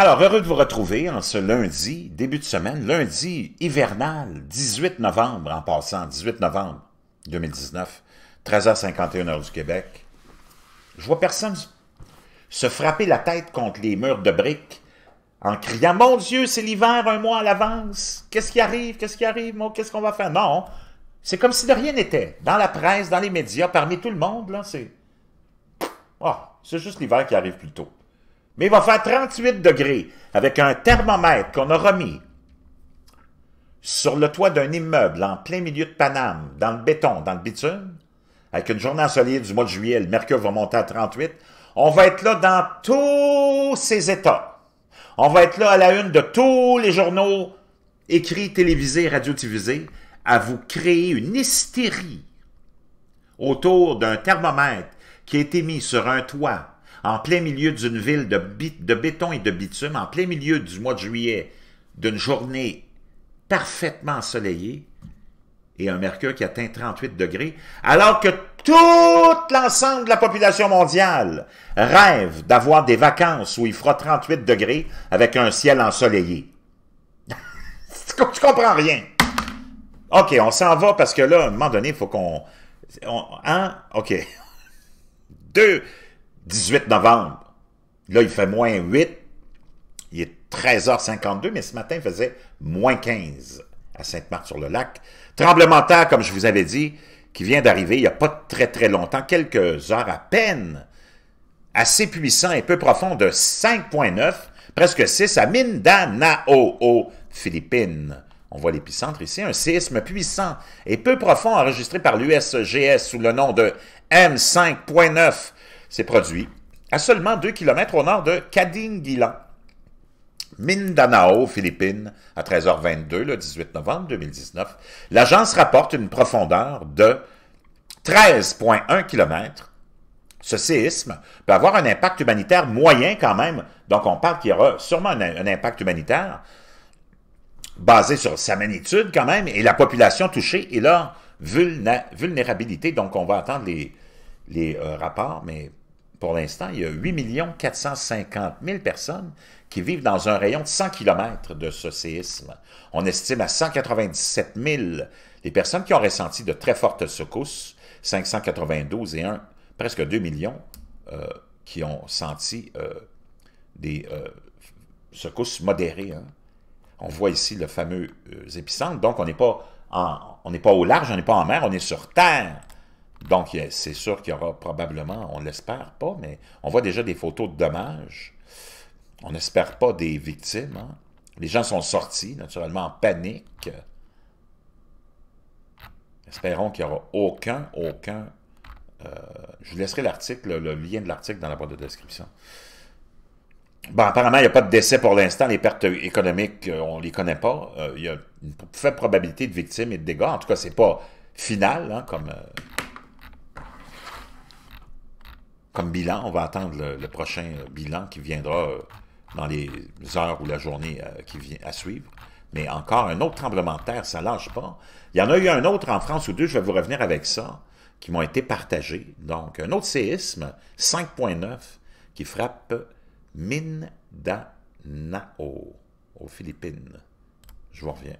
Alors, heureux de vous retrouver en ce lundi, début de semaine, lundi hivernal, 18 novembre en passant, 18 novembre 2019, 13h51 heure du Québec. Je vois personne se frapper la tête contre les murs de briques en criant « Mon Dieu, c'est l'hiver un mois à l'avance! Qu'est-ce qui arrive? Qu'est-ce qui arrive? Qu'est-ce qu'on va faire? » Non, c'est comme si de rien n'était. Dans la presse, dans les médias, parmi tout le monde, là, c'est... Ah, c'est juste l'hiver qui arrive plus tôt. Mais il va faire 38 degrés avec un thermomètre qu'on a remis sur le toit d'un immeuble en plein milieu de Paname, dans le béton, dans le bitume, avec une journée ensoleillée du mois de juillet, le mercure va monter à 38, on va être là dans tous ces états. On va être là à la une de tous les journaux écrits, télévisés, radiodiffusés, à vous créer une hystérie autour d'un thermomètre qui a été mis sur un toit en plein milieu d'une ville de, béton et de bitume, en plein milieu du mois de juillet, d'une journée parfaitement ensoleillée, et un mercure qui atteint 38 degrés, alors que tout l'ensemble de la population mondiale rêve d'avoir des vacances où il fera 38 degrés avec un ciel ensoleillé. tu comprends rien. OK, on s'en va parce que là, à un moment donné, il faut qu'on... Un, hein? OK. Deux... 18 novembre. Là, il fait moins 8. Il est 13h52, mais ce matin, il faisait moins 15 à Sainte-Marthe-sur-le-Lac. Tremblement de comme je vous avais dit, qui vient d'arriver il n'y a pas très très longtemps, quelques heures à peine, assez puissant et peu profond de 5.9, presque 6 à Mindanao, aux Philippines. On voit l'épicentre ici, un séisme puissant et peu profond enregistré par l'USGS sous le nom de M5.9 s'est produit à seulement 2 km au nord de Kadingilan, Mindanao, Philippines, à 13h22, le 18 novembre 2019, l'agence rapporte une profondeur de 13,1 km. Ce séisme peut avoir un impact humanitaire moyen quand même, donc on parle qu'il y aura sûrement un, impact humanitaire basé sur sa magnitude quand même, et la population touchée et leur vulnérabilité. Donc on va attendre les, euh, rapports, mais pour l'instant, il y a 8 450 000 personnes qui vivent dans un rayon de 100 km de ce séisme. On estime à 197 000 les personnes qui ont ressenti de très fortes secousses, 592 et 1, presque 2 millions, euh, qui ont senti euh, des euh, secousses modérées. Hein. On voit ici le fameux épicentre, donc on n'est pas, pas au large, on n'est pas en mer, on est sur terre. Donc, c'est sûr qu'il y aura probablement, on ne l'espère pas, mais on voit déjà des photos de dommages. On n'espère pas des victimes. Hein. Les gens sont sortis, naturellement, en panique. Espérons qu'il n'y aura aucun, aucun... Euh, je vous laisserai l'article, le lien de l'article dans la boîte de description. Bon, apparemment, il n'y a pas de décès pour l'instant. Les pertes économiques, euh, on ne les connaît pas. Euh, il y a une faible probabilité de victimes et de dégâts. En tout cas, ce n'est pas final, hein, comme comme bilan. On va attendre le, prochain euh, bilan qui viendra euh, dans les heures ou la journée euh, qui vient à suivre. Mais encore un autre tremblement de terre, ça lâche pas. Il y en a eu un autre en France ou deux, je vais vous revenir avec ça, qui m'ont été partagés. Donc, un autre séisme, 5.9, qui frappe Mindanao, aux Philippines. Je vous reviens.